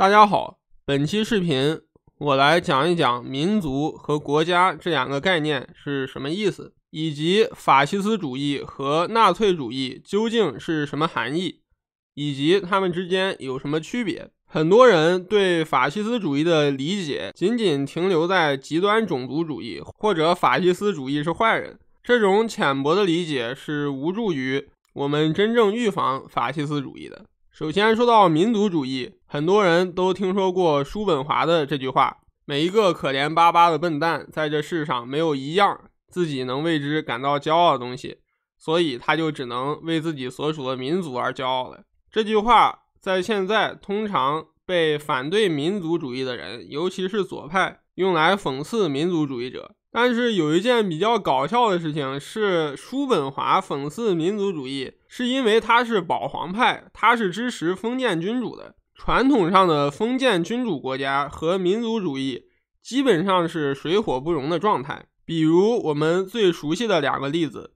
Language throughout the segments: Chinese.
大家好，本期视频我来讲一讲民族和国家这两个概念是什么意思，以及法西斯主义和纳粹主义究竟是什么含义，以及它们之间有什么区别。很多人对法西斯主义的理解仅仅停留在极端种族主义，或者法西斯主义是坏人，这种浅薄的理解是无助于我们真正预防法西斯主义的。首先说到民族主义。很多人都听说过叔本华的这句话：“每一个可怜巴巴的笨蛋，在这世上没有一样自己能为之感到骄傲的东西，所以他就只能为自己所属的民族而骄傲了。”这句话在现在通常被反对民族主义的人，尤其是左派，用来讽刺民族主义者。但是有一件比较搞笑的事情是，叔本华讽刺民族主义，是因为他是保皇派，他是支持封建君主的。传统上的封建君主国家和民族主义基本上是水火不容的状态。比如我们最熟悉的两个例子，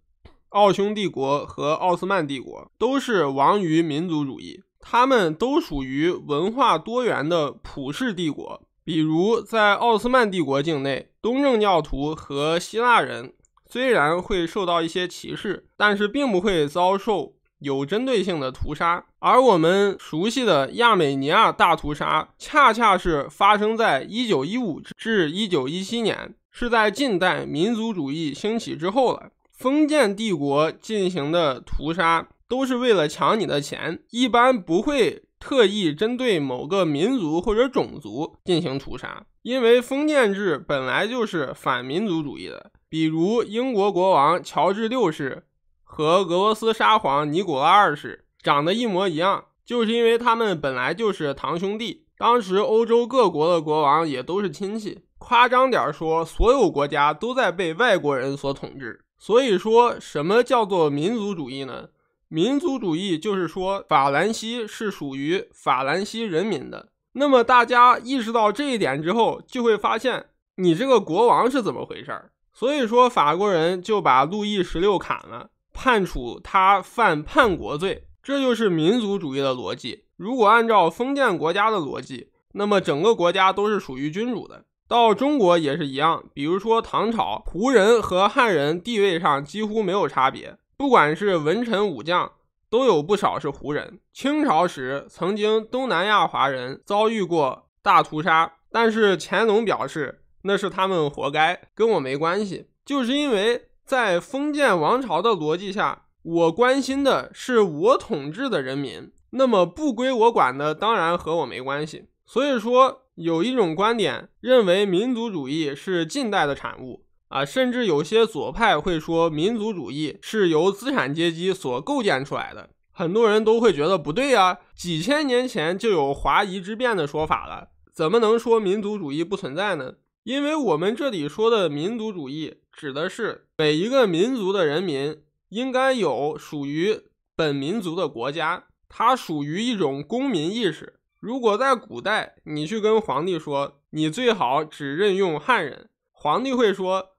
奥匈帝国和奥斯曼帝国都是亡于民族主义。他们都属于文化多元的普世帝国。比如在奥斯曼帝国境内，东正教徒和希腊人虽然会受到一些歧视，但是并不会遭受。有针对性的屠杀，而我们熟悉的亚美尼亚大屠杀，恰恰是发生在一九一五至一九一七年，是在近代民族主义兴起之后了。封建帝国进行的屠杀，都是为了抢你的钱，一般不会特意针对某个民族或者种族进行屠杀，因为封建制本来就是反民族主义的。比如英国国王乔治六世。和俄罗斯沙皇尼古拉二世长得一模一样，就是因为他们本来就是堂兄弟。当时欧洲各国的国王也都是亲戚，夸张点说，所有国家都在被外国人所统治。所以说什么叫做民族主义呢？民族主义就是说法兰西是属于法兰西人民的。那么大家意识到这一点之后，就会发现你这个国王是怎么回事儿。所以说法国人就把路易十六砍了。判处他犯叛国罪，这就是民族主义的逻辑。如果按照封建国家的逻辑，那么整个国家都是属于君主的。到中国也是一样，比如说唐朝，胡人和汉人地位上几乎没有差别，不管是文臣武将，都有不少是胡人。清朝时，曾经东南亚华人遭遇过大屠杀，但是乾隆表示那是他们活该，跟我没关系，就是因为。在封建王朝的逻辑下，我关心的是我统治的人民，那么不归我管的当然和我没关系。所以说，有一种观点认为民族主义是近代的产物啊，甚至有些左派会说民族主义是由资产阶级所构建出来的。很多人都会觉得不对呀，几千年前就有华夷之辨的说法了，怎么能说民族主义不存在呢？因为我们这里说的民族主义，指的是每一个民族的人民应该有属于本民族的国家，它属于一种公民意识。如果在古代，你去跟皇帝说，你最好只任用汉人，皇帝会说：“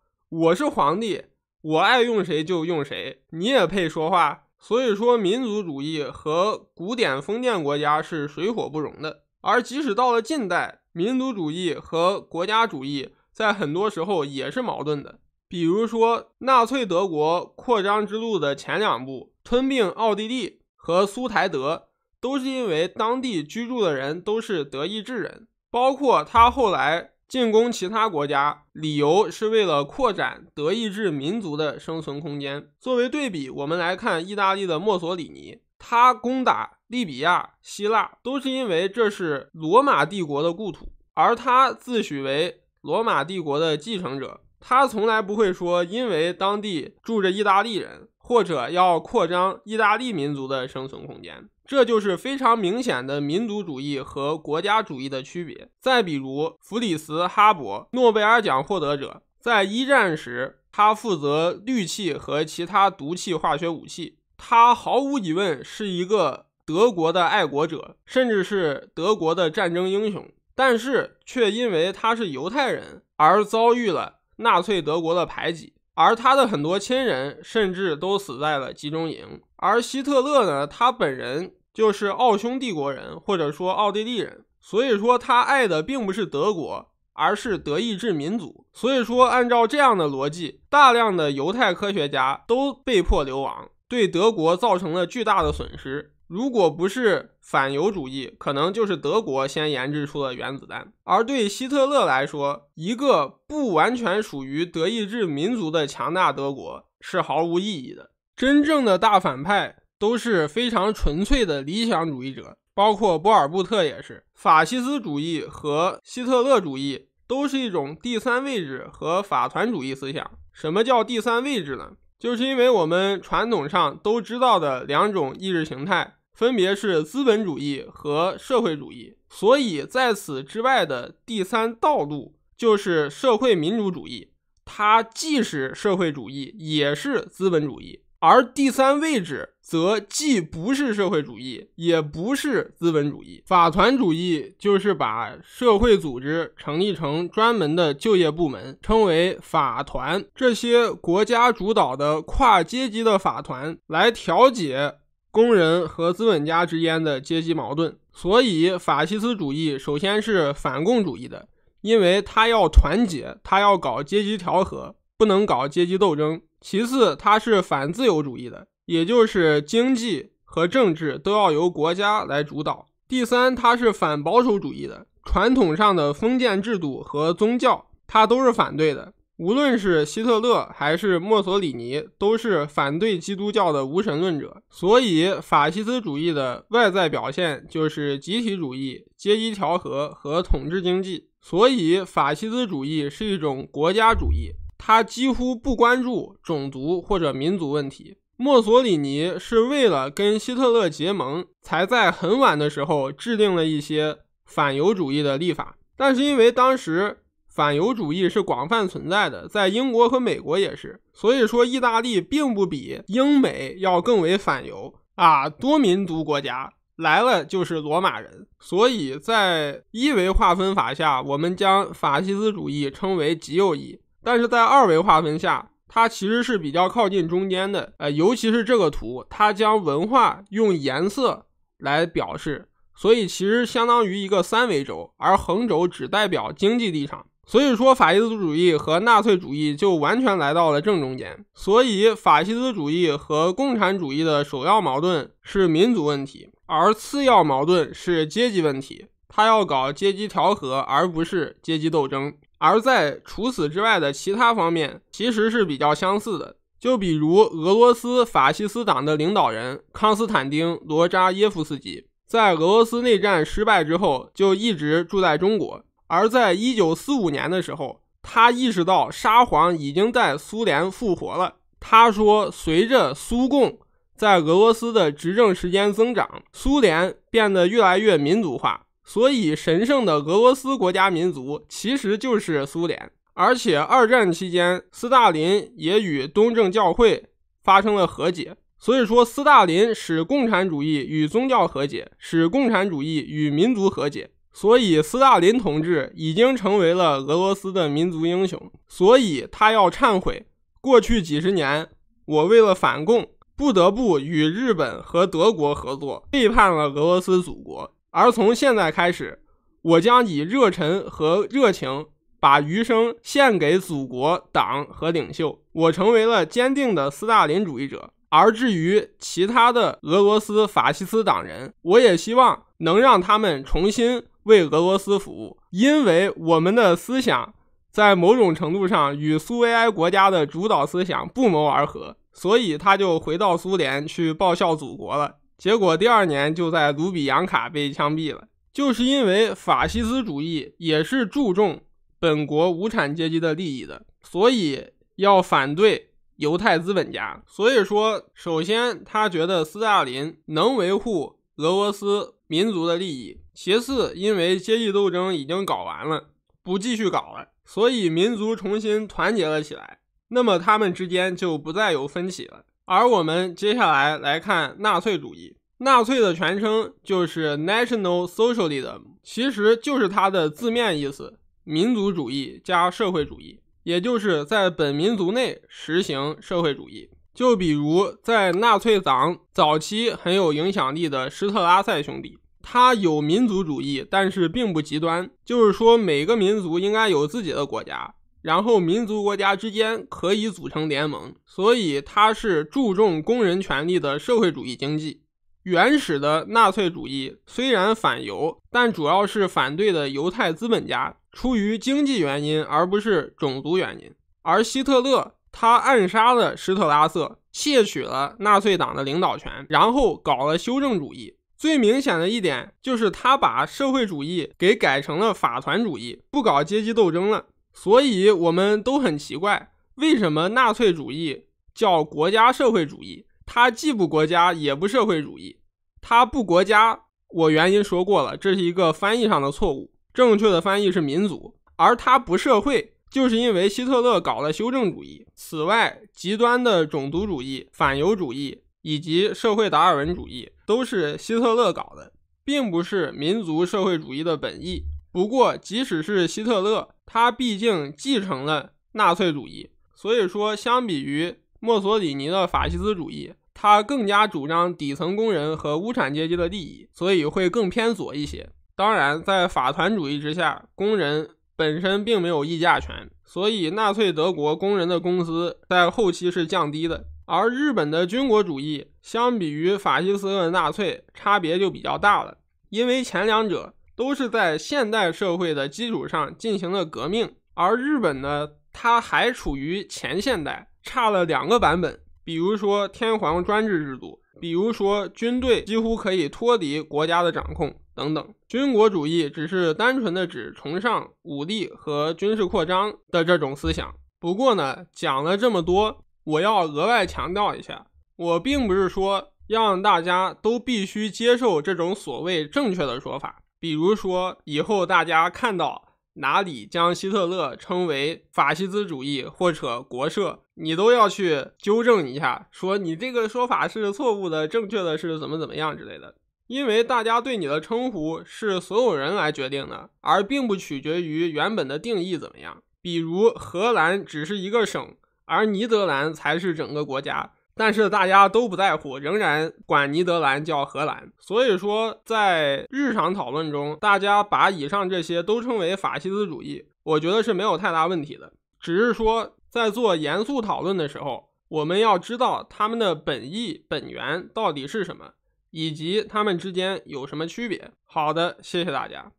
我是皇帝，我爱用谁就用谁，你也配说话。”所以说，民族主义和古典封建国家是水火不容的。而即使到了近代，民族主义和国家主义在很多时候也是矛盾的。比如说，纳粹德国扩张之路的前两步，吞并奥地利和苏台德，都是因为当地居住的人都是德意志人。包括他后来进攻其他国家，理由是为了扩展德意志民族的生存空间。作为对比，我们来看意大利的墨索里尼。他攻打利比亚、希腊，都是因为这是罗马帝国的故土，而他自诩为罗马帝国的继承者。他从来不会说因为当地住着意大利人，或者要扩张意大利民族的生存空间。这就是非常明显的民族主义和国家主义的区别。再比如弗里茨·哈伯，诺贝尔奖获得者，在一战时，他负责氯气和其他毒气化学武器。他毫无疑问是一个德国的爱国者，甚至是德国的战争英雄，但是却因为他是犹太人而遭遇了纳粹德国的排挤，而他的很多亲人甚至都死在了集中营。而希特勒呢，他本人就是奥匈帝国人或者说奥地利人，所以说他爱的并不是德国，而是德意志民族。所以说，按照这样的逻辑，大量的犹太科学家都被迫流亡。对德国造成了巨大的损失。如果不是反犹主义，可能就是德国先研制出了原子弹。而对希特勒来说，一个不完全属于德意志民族的强大德国是毫无意义的。真正的大反派都是非常纯粹的理想主义者，包括波尔布特也是。法西斯主义和希特勒主义都是一种第三位置和法团主义思想。什么叫第三位置呢？就是因为我们传统上都知道的两种意识形态，分别是资本主义和社会主义，所以在此之外的第三道路就是社会民主主义。它既是社会主义，也是资本主义。而第三位置则既不是社会主义，也不是资本主义。法团主义就是把社会组织成立成专门的就业部门，称为法团。这些国家主导的跨阶级的法团来调解工人和资本家之间的阶级矛盾。所以，法西斯主义首先是反共主义的，因为它要团结，它要搞阶级调和，不能搞阶级斗争。其次，它是反自由主义的，也就是经济和政治都要由国家来主导。第三，它是反保守主义的，传统上的封建制度和宗教，它都是反对的。无论是希特勒还是墨索里尼，都是反对基督教的无神论者。所以，法西斯主义的外在表现就是集体主义、阶级调和和统治经济。所以，法西斯主义是一种国家主义。他几乎不关注种族或者民族问题。墨索里尼是为了跟希特勒结盟，才在很晚的时候制定了一些反犹主义的立法。但是因为当时反犹主义是广泛存在的，在英国和美国也是，所以说意大利并不比英美要更为反犹啊。多民族国家来了就是罗马人，所以在一维划分法下，我们将法西斯主义称为极右翼。但是在二维划分下，它其实是比较靠近中间的。呃，尤其是这个图，它将文化用颜色来表示，所以其实相当于一个三维轴，而横轴只代表经济立场。所以，说法西斯主义和纳粹主义就完全来到了正中间。所以，法西斯主义和共产主义的首要矛盾是民族问题，而次要矛盾是阶级问题。它要搞阶级调和，而不是阶级斗争。而在除此之外的其他方面，其实是比较相似的。就比如俄罗斯法西斯党的领导人康斯坦丁·罗扎耶夫斯基，在俄罗斯内战失败之后，就一直住在中国。而在一九四五年的时候，他意识到沙皇已经在苏联复活了。他说：“随着苏共在俄罗斯的执政时间增长，苏联变得越来越民族化。”所以，神圣的俄罗斯国家民族其实就是苏联。而且，二战期间，斯大林也与东正教会发生了和解。所以说，斯大林使共产主义与宗教和解，使共产主义与民族和解。所以，斯大林同志已经成为了俄罗斯的民族英雄。所以他要忏悔：过去几十年，我为了反共，不得不与日本和德国合作，背叛了俄罗斯祖国。而从现在开始，我将以热忱和热情，把余生献给祖国、党和领袖。我成为了坚定的斯大林主义者。而至于其他的俄罗斯法西斯党人，我也希望能让他们重新为俄罗斯服务，因为我们的思想在某种程度上与苏维埃国家的主导思想不谋而合，所以他就回到苏联去报效祖国了。结果第二年就在卢比扬卡被枪毙了，就是因为法西斯主义也是注重本国无产阶级的利益的，所以要反对犹太资本家。所以说，首先他觉得斯大林能维护俄罗斯民族的利益，其次因为阶级斗争已经搞完了，不继续搞了，所以民族重新团结了起来，那么他们之间就不再有分歧了。而我们接下来来看纳粹主义。纳粹的全称就是 National Socialism，其实就是它的字面意思：民族主义加社会主义，也就是在本民族内实行社会主义。就比如在纳粹党早期很有影响力的施特拉塞兄弟，他有民族主义，但是并不极端，就是说每个民族应该有自己的国家。然后，民族国家之间可以组成联盟，所以它是注重工人权利的社会主义经济。原始的纳粹主义虽然反犹，但主要是反对的犹太资本家，出于经济原因，而不是种族原因。而希特勒他暗杀了施特拉瑟，窃取了纳粹党的领导权，然后搞了修正主义。最明显的一点就是他把社会主义给改成了法团主义，不搞阶级斗争了。所以我们都很奇怪，为什么纳粹主义叫国家社会主义？它既不国家，也不社会主义。它不国家，我原因说过了，这是一个翻译上的错误。正确的翻译是民族，而它不社会，就是因为希特勒搞了修正主义。此外，极端的种族主义、反犹主义以及社会达尔文主义，都是希特勒搞的，并不是民族社会主义的本意。不过，即使是希特勒，他毕竟继承了纳粹主义，所以说，相比于墨索里尼的法西斯主义，他更加主张底层工人和无产阶级的利益，所以会更偏左一些。当然，在法团主义之下，工人本身并没有议价权，所以纳粹德国工人的工资在后期是降低的。而日本的军国主义，相比于法西斯的纳粹，差别就比较大了，因为前两者。都是在现代社会的基础上进行了革命，而日本呢，它还处于前现代，差了两个版本。比如说天皇专制制度，比如说军队几乎可以脱离国家的掌控等等。军国主义只是单纯的指崇尚武力和军事扩张的这种思想。不过呢，讲了这么多，我要额外强调一下，我并不是说让大家都必须接受这种所谓正确的说法。比如说，以后大家看到哪里将希特勒称为法西斯主义或者国社，你都要去纠正一下，说你这个说法是错误的，正确的是怎么怎么样之类的。因为大家对你的称呼是所有人来决定的，而并不取决于原本的定义怎么样。比如，荷兰只是一个省，而尼德兰才是整个国家。但是大家都不在乎，仍然管尼德兰叫荷兰。所以说，在日常讨论中，大家把以上这些都称为法西斯主义，我觉得是没有太大问题的。只是说，在做严肃讨论的时候，我们要知道他们的本意、本源到底是什么，以及他们之间有什么区别。好的，谢谢大家。